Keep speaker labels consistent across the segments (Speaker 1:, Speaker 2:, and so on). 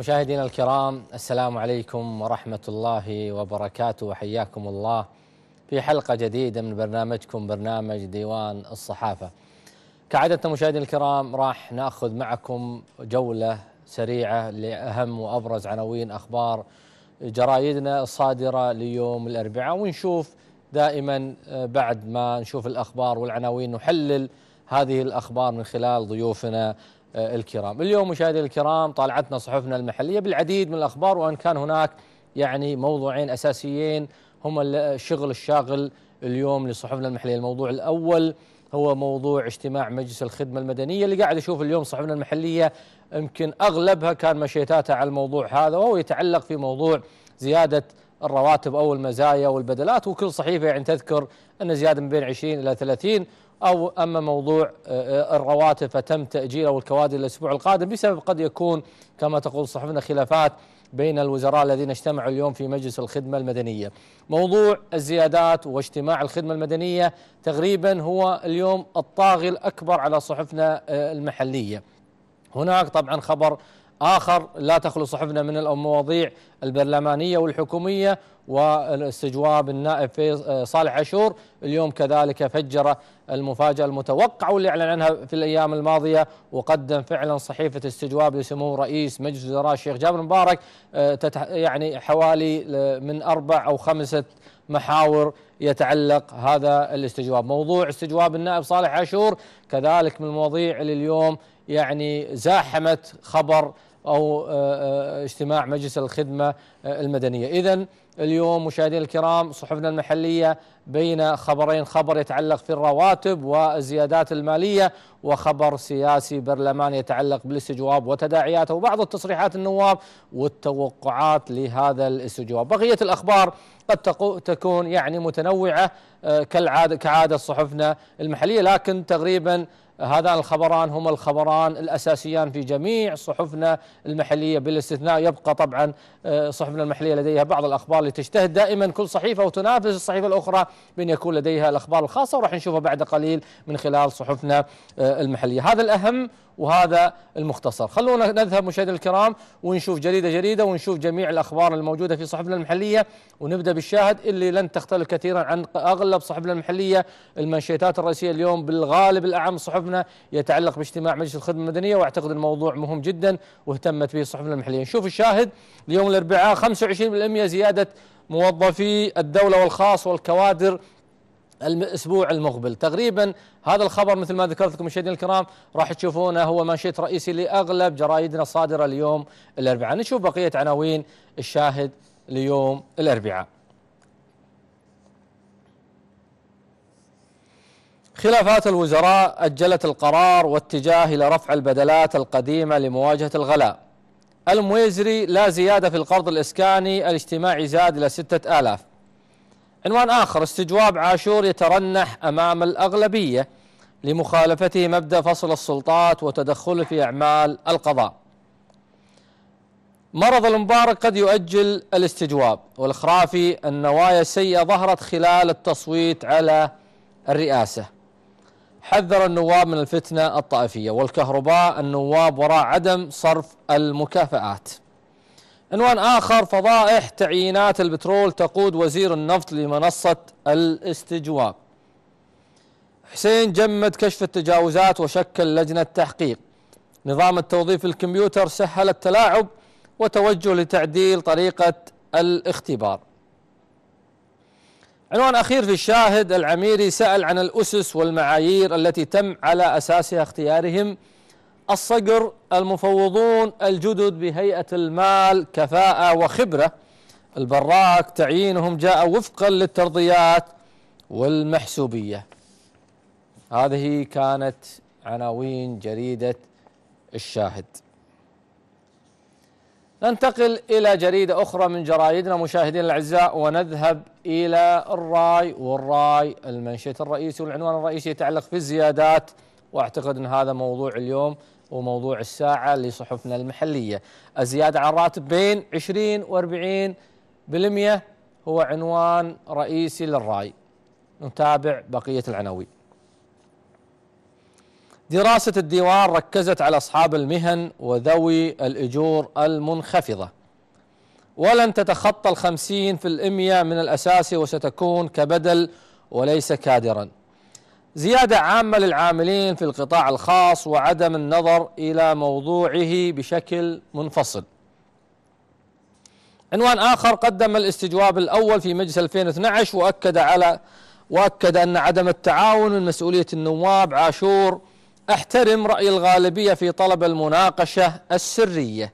Speaker 1: مشاهدينا الكرام السلام عليكم ورحمة الله وبركاته وحياكم الله في حلقة جديدة من برنامجكم برنامج ديوان الصحافة كعادتنا مشاهدينا الكرام راح ناخذ معكم جولة سريعة لأهم وأبرز عناوين أخبار جرايدنا الصادرة ليوم الأربعاء ونشوف دائما آه، بعد ما نشوف الأخبار والعناوين نحلل هذه الأخبار من خلال ضيوفنا آه، الكرام اليوم مشاهدينا الكرام طالعتنا صحفنا المحلية بالعديد من الأخبار وأن كان هناك يعني موضوعين أساسيين هما الشغل الشاغل اليوم لصحفنا المحلية الموضوع الأول هو موضوع اجتماع مجلس الخدمة المدنية اللي قاعد أشوف اليوم صحفنا المحلية يمكن أغلبها كان مشيتاتها على الموضوع هذا وهو يتعلق في موضوع زيادة الرواتب أو المزايا والبدلات وكل صحيفة يعني تذكر أن زيادة من بين 20 إلى 30 أو أما موضوع آه، آه، الرواتب فتم تأجيله والكوادر الأسبوع القادم بسبب قد يكون كما تقول صحفنا خلافات بين الوزراء الذين اجتمعوا اليوم في مجلس الخدمة المدنية موضوع الزيادات واجتماع الخدمة المدنية تقريبا هو اليوم الطاغي الأكبر على صحفنا آه، المحلية هناك طبعا خبر آخر لا تخلو صحفنا من المواضيع البرلمانية والحكومية والاستجواب النائب صالح عاشور اليوم كذلك فجر المفاجأة المتوقعة واللي أعلن عنها في الأيام الماضية وقدم فعلا صحيفة استجواب لسمو رئيس مجلس الوزراء الشيخ جابر مبارك آه، يعني حوالي آه، من أربع أو خمسة محاور يتعلق هذا الاستجواب موضوع استجواب النائب صالح عاشور كذلك من المواضيع اللي اليوم يعني زاحمت خبر أو آه، آه، اجتماع مجلس الخدمة آه، المدنية إذا اليوم مشاهدينا الكرام صحفنا المحلية بين خبرين خبر يتعلق في الرواتب والزيادات المالية وخبر سياسي برلماني يتعلق بالاستجواب وتداعياته وبعض التصريحات النواب والتوقعات لهذا الاستجواب بقية الأخبار قد تكون يعني متنوعة كالعادة كعادة صحفنا المحلية لكن تقريبا هذان الخبران هما الخبران الأساسيان في جميع صحفنا المحلية بالاستثناء يبقى طبعا آه، صحفنا المحلية لديها بعض الأخبار اللي تجتهد دائما كل صحيفة وتنافس الصحيفة الأخرى بأن يكون لديها الأخبار الخاصة وراح نشوفها بعد قليل من خلال صحفنا آه، المحلية هذا الأهم وهذا المختصر خلونا نذهب مشاهدينا الكرام ونشوف جريدة جريدة ونشوف جميع الأخبار الموجودة في صحفنا المحلية ونبدأ بالشاهد اللي لن تختلف كثيرا عن أغلب صحفنا المحلية المنشيتات الرئيسية اليوم بالغالب الأعم صحفنا حلقتنا يتعلق باجتماع مجلس الخدمه المدنيه واعتقد الموضوع مهم جدا واهتمت به صحفنا المحليه نشوف الشاهد اليوم الاربعاء 25% زياده موظفي الدوله والخاص والكوادر الاسبوع المقبل تقريبا هذا الخبر مثل ما ذكرت لكم مشاهدينا الكرام راح تشوفونه هو مانشيت رئيسي لاغلب جرايدنا الصادره اليوم الاربعاء نشوف بقيه عناوين الشاهد ليوم الاربعاء خلافات الوزراء أجلت القرار واتجاه إلى رفع البدلات القديمة لمواجهة الغلاء المويزري لا زيادة في القرض الإسكاني الاجتماعي زاد إلى ستة آلاف عنوان آخر استجواب عاشور يترنح أمام الأغلبية لمخالفته مبدأ فصل السلطات وتدخله في أعمال القضاء مرض المبارك قد يؤجل الاستجواب والخرافي النوايا السيئة ظهرت خلال التصويت على الرئاسة حذر النواب من الفتنة الطائفية والكهرباء النواب وراء عدم صرف المكافآت عنوان آخر فضائح تعيينات البترول تقود وزير النفط لمنصة الاستجواب حسين جمد كشف التجاوزات وشكل لجنة تحقيق نظام التوظيف الكمبيوتر سهل التلاعب وتوجه لتعديل طريقة الاختبار عنوان أخير في الشاهد العميري سأل عن الأسس والمعايير التي تم على أساسها اختيارهم الصقر المفوضون الجدد بهيئة المال كفاءة وخبرة البراك تعيينهم جاء وفقا للترضيات والمحسوبية هذه كانت عناوين جريدة الشاهد ننتقل إلى جريدة أخرى من جرايدنا مشاهدينا الأعزاء ونذهب إلى الراي والراي المنشط الرئيسي والعنوان الرئيسي يتعلق في الزيادات وأعتقد أن هذا موضوع اليوم وموضوع الساعة لصحفنا المحلية الزيادة على الراتب بين 20 و40 بالمئة هو عنوان رئيسي للراي نتابع بقية العناوين دراسة الديوان ركزت على أصحاب المهن وذوي الأجور المنخفضة ولن تتخطى الخمسين في الإمية من الأساس وستكون كبدل وليس كادرا زيادة عامة للعاملين في القطاع الخاص وعدم النظر إلى موضوعه بشكل منفصل عنوان آخر قدم الاستجواب الأول في مجلس 2012 وأكد على وأكد أن عدم التعاون من مسؤولية النواب عاشور احترم رأي الغالبية في طلب المناقشة السرية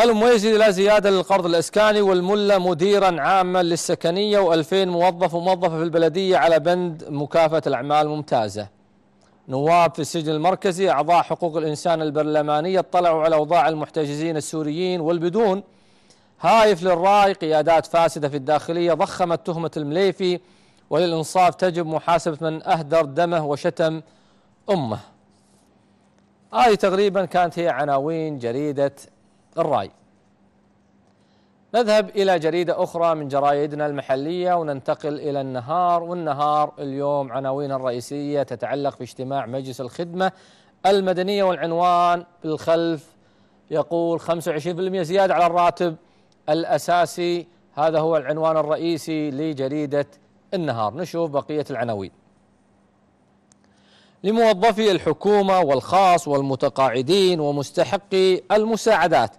Speaker 1: المميز لا زيادة للقرض الإسكاني والملا مديرا عاما للسكنية و2000 موظف وموظفة في البلدية على بند مكافأة الأعمال ممتازة نواب في السجن المركزي أعضاء حقوق الإنسان البرلمانية اطلعوا على أوضاع المحتجزين السوريين والبدون هايف للراي قيادات فاسدة في الداخلية ضخمت تهمة المليفي وللإنصاف تجب محاسبة من أهدر دمه وشتم أمه هذه آه تقريبا كانت هي عناوين جريدة الرأي نذهب إلى جريدة أخرى من جرايدنا المحلية وننتقل إلى النهار والنهار اليوم عناوين الرئيسية تتعلق باجتماع مجلس الخدمة المدنية والعنوان بالخلف يقول 25% زيادة على الراتب الأساسي هذا هو العنوان الرئيسي لجريدة النهار نشوف بقية العناوين لموظفي الحكومة والخاص والمتقاعدين ومستحقي المساعدات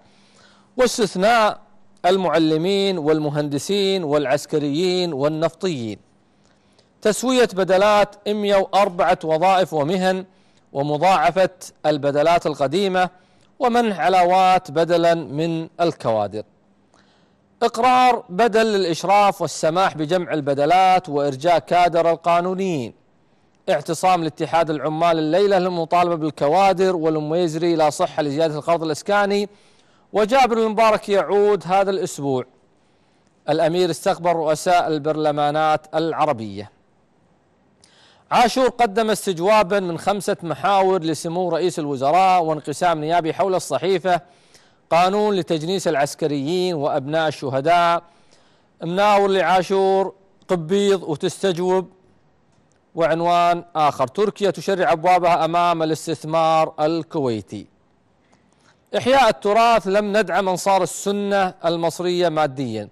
Speaker 1: واستثناء المعلمين والمهندسين والعسكريين والنفطيين تسوية بدلات 104 وظائف ومهن ومضاعفة البدلات القديمة ومنح علاوات بدلا من الكوادر إقرار بدل للإشراف والسماح بجمع البدلات وإرجاء كادر القانونيين اعتصام لاتحاد العمال الليلة للمطالبة بالكوادر والميزري لا صحة لزيادة القرض الإسكاني وجابر المبارك يعود هذا الأسبوع الأمير استقبل رؤساء البرلمانات العربية عاشور قدم استجوابا من خمسة محاور لسمو رئيس الوزراء وانقسام نيابي حول الصحيفة قانون لتجنيس العسكريين وأبناء الشهداء مناور لعاشور قبيض وتستجوب وعنوان آخر تركيا تشرع أبوابها أمام الاستثمار الكويتي إحياء التراث لم ندعم أنصار السنة المصرية ماديا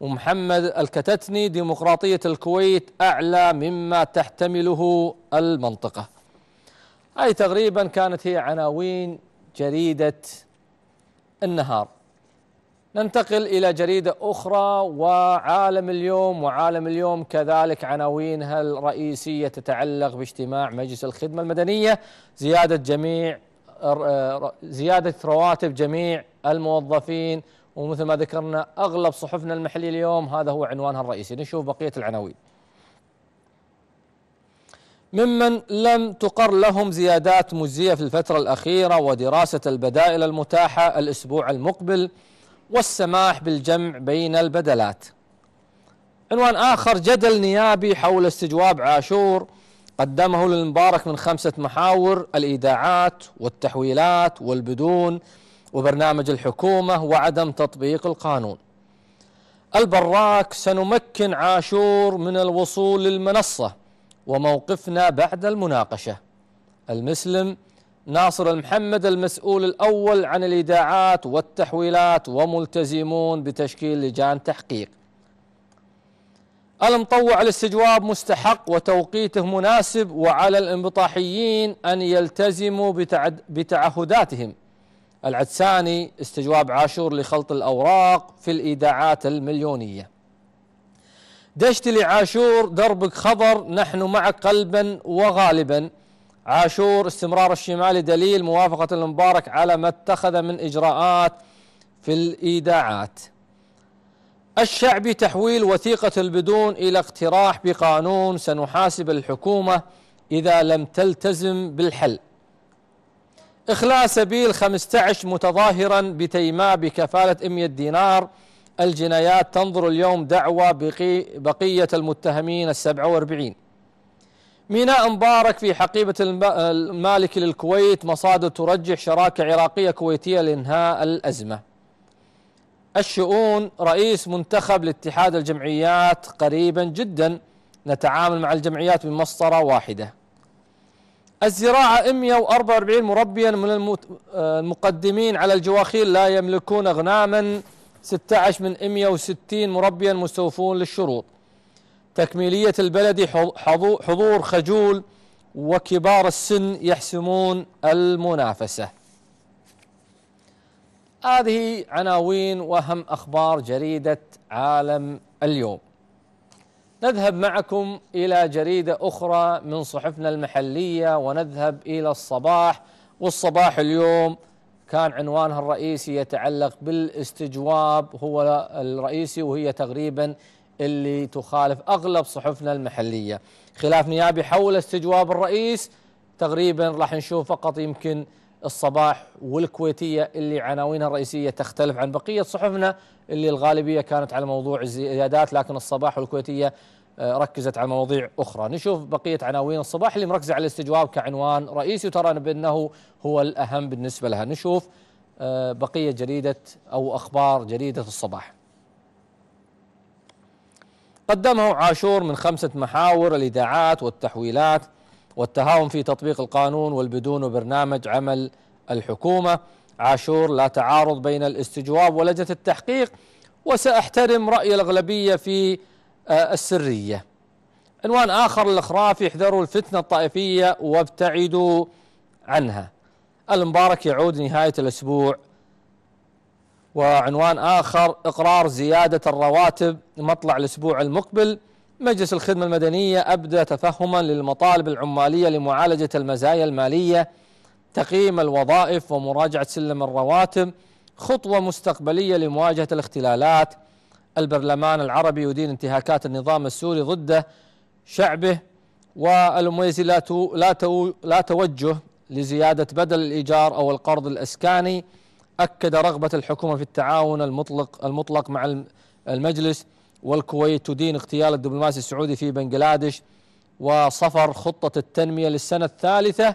Speaker 1: ومحمد الكتتني ديمقراطية الكويت أعلى مما تحتمله المنطقة هاي تقريبا كانت هي عناوين جريدة النهار ننتقل إلى جريدة أخرى وعالم اليوم وعالم اليوم كذلك عناوينها الرئيسية تتعلق باجتماع مجلس الخدمة المدنية زيادة جميع زيادة رواتب جميع الموظفين ومثل ما ذكرنا أغلب صحفنا المحلية اليوم هذا هو عنوانها الرئيسي نشوف بقية العناوين ممن لم تقر لهم زيادات مجزية في الفترة الأخيرة ودراسة البدائل المتاحة الأسبوع المقبل والسماح بالجمع بين البدلات عنوان آخر جدل نيابي حول استجواب عاشور قدمه للمبارك من خمسة محاور الإيداعات والتحويلات والبدون وبرنامج الحكومة وعدم تطبيق القانون البراك سنمكن عاشور من الوصول للمنصة وموقفنا بعد المناقشة المسلم ناصر المحمد المسؤول الأول عن الإيداعات والتحويلات وملتزمون بتشكيل لجان تحقيق المطوع الاستجواب مستحق وتوقيته مناسب وعلى الانبطاحيين أن يلتزموا بتعد بتعهداتهم العدساني استجواب عاشور لخلط الأوراق في الإيداعات المليونية دشت لعاشور دربك خضر نحن معك قلبا وغالبا عاشور استمرار الشمال دليل موافقة المبارك على ما اتخذ من إجراءات في الإيداعات الشعبي تحويل وثيقة البدون إلى اقتراح بقانون سنحاسب الحكومة إذا لم تلتزم بالحل إخلاء سبيل 15 متظاهرا بتيماء بكفالة 100 دينار الجنايات تنظر اليوم دعوى بقي بقية المتهمين السبعة واربعين ميناء مبارك في حقيبة المالك للكويت مصادر ترجح شراكة عراقية كويتية لإنهاء الأزمة الشؤون رئيس منتخب لاتحاد الجمعيات قريبا جدا نتعامل مع الجمعيات بمسطرة واحدة الزراعة 144 مربيا من المقدمين على الجواخير لا يملكون غناما 16 من 160 مربيا مستوفون للشروط تكميلية البلد حضور خجول وكبار السن يحسمون المنافسة هذه عناوين وأهم أخبار جريدة عالم اليوم نذهب معكم إلى جريدة أخرى من صحفنا المحلية ونذهب إلى الصباح والصباح اليوم كان عنوانها الرئيسي يتعلق بالاستجواب هو الرئيسي وهي تقريبا اللي تخالف اغلب صحفنا المحليه خلاف نيابي حول استجواب الرئيس تقريبا راح نشوف فقط يمكن الصباح والكويتيه اللي عناوينها الرئيسيه تختلف عن بقيه صحفنا اللي الغالبيه كانت على موضوع الزيادات لكن الصباح والكويتيه آه، ركزت على مواضيع أخرى نشوف بقية عناوين الصباح اللي مركزة على الاستجواب كعنوان رئيسي وترى بأنه هو الأهم بالنسبة لها نشوف آه، بقية جريدة أو أخبار جريدة الصباح قدمه عاشور من خمسة محاور الإذاعات والتحويلات والتهاون في تطبيق القانون والبدون وبرنامج عمل الحكومة عاشور لا تعارض بين الاستجواب ولجنة التحقيق وسأحترم رأي الأغلبية في آه، السرية عنوان آخر الإخراف احذروا الفتنة الطائفية وابتعدوا عنها المبارك يعود نهاية الأسبوع وعنوان آخر إقرار زيادة الرواتب مطلع الأسبوع المقبل مجلس الخدمة المدنية أبدى تفهما للمطالب العمالية لمعالجة المزايا المالية تقييم الوظائف ومراجعة سلم الرواتب خطوة مستقبلية لمواجهة الاختلالات البرلمان العربي يدين انتهاكات النظام السوري ضد شعبه والأمويسي لا لا لا توجه لزيادة بدل الإيجار أو القرض الأسكاني أكد رغبة الحكومة في التعاون المطلق المطلق مع المجلس والكويت تدين اغتيال الدبلوماسي السعودي في بنغلاديش وصفر خطة التنمية للسنة الثالثة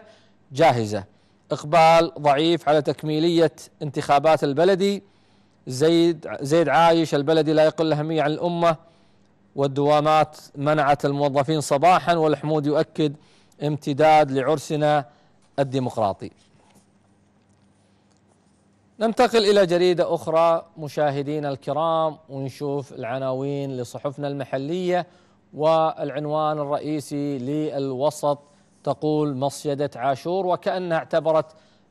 Speaker 1: جاهزة إقبال ضعيف على تكميلية انتخابات البلدي زيد زيد عايش البلدي لا يقل أهمية عن الأمة والدوامات منعت الموظفين صباحا والحمود يؤكد امتداد لعرسنا الديمقراطي ننتقل إلى جريدة أخرى مشاهدينا الكرام ونشوف العناوين لصحفنا المحلية والعنوان الرئيسي للوسط تقول مصيدة عاشور وكأنها اعتبرت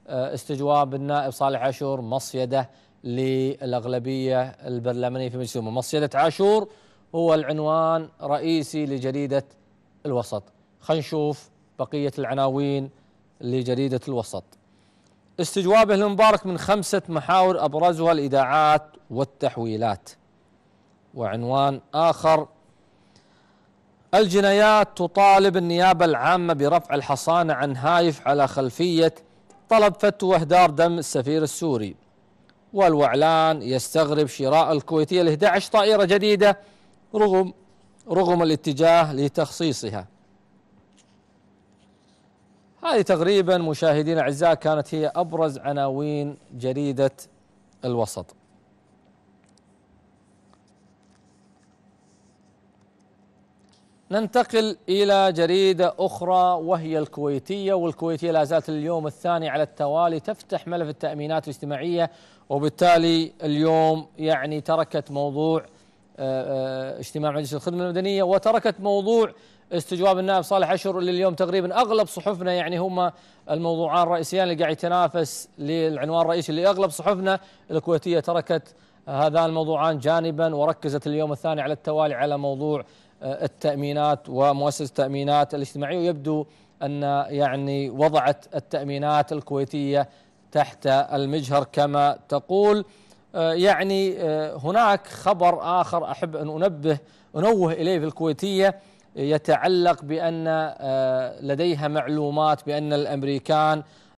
Speaker 1: آه، استجواب النائب صالح عاشور مصيده للأغلبية البرلمانية في مجلس الأمة مصيدة عاشور هو العنوان الرئيسي لجريدة الوسط خلينا نشوف بقية العناوين لجريدة الوسط استجوابه المبارك من خمسة محاور أبرزها الإذاعات والتحويلات وعنوان آخر الجنايات تطالب النيابة العامة برفع الحصانة عن هايف على خلفية طلب فتوى إهدار دم السفير السوري والوعلان يستغرب شراء الكويتية ل 11 طائرة جديدة رغم رغم الاتجاه لتخصيصها هذه تقريبا مشاهدين أعزاء كانت هي أبرز عناوين جريدة الوسط ننتقل إلى جريدة أخرى وهي الكويتية والكويتية لا زالت اليوم الثاني على التوالي تفتح ملف التأمينات الاجتماعية وبالتالي اليوم يعني تركت موضوع آه، آه، اجتماع مجلس الخدمة المدنية وتركت موضوع استجواب النائب صالح عشر اللي اليوم تقريبا اغلب صحفنا يعني هما الموضوعان الرئيسيان اللي قاعد يتنافس للعنوان الرئيسي اللي اغلب صحفنا الكويتيه تركت هذان الموضوعان جانبا وركزت اليوم الثاني على التوالي على موضوع آه، التامينات ومؤسسه التامينات الاجتماعيه ويبدو ان يعني وضعت التامينات الكويتيه تحت المجهر كما تقول آه، يعني آه، هناك خبر آخر أحب أن أنبه أنوه إليه في الكويتية يتعلق بأن آه، لديها معلومات بأن الأمريكان